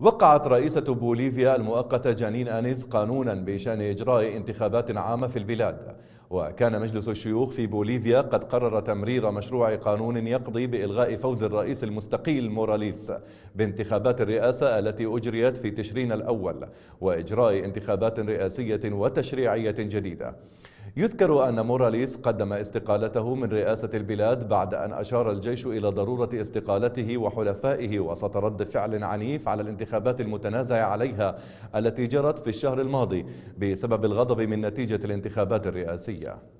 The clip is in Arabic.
وقعت رئيسة بوليفيا المؤقتة جانين أنيس قانونا بشأن إجراء انتخابات عامة في البلاد وكان مجلس الشيوخ في بوليفيا قد قرر تمرير مشروع قانون يقضي بإلغاء فوز الرئيس المستقيل موراليس بانتخابات الرئاسة التي أجريت في تشرين الأول وإجراء انتخابات رئاسية وتشريعية جديدة يذكر أن موراليس قدم استقالته من رئاسة البلاد بعد أن أشار الجيش إلى ضرورة استقالته وحلفائه وسط رد فعل عنيف على الانتخابات المتنازع عليها التي جرت في الشهر الماضي بسبب الغضب من نتيجة الانتخابات الرئاسية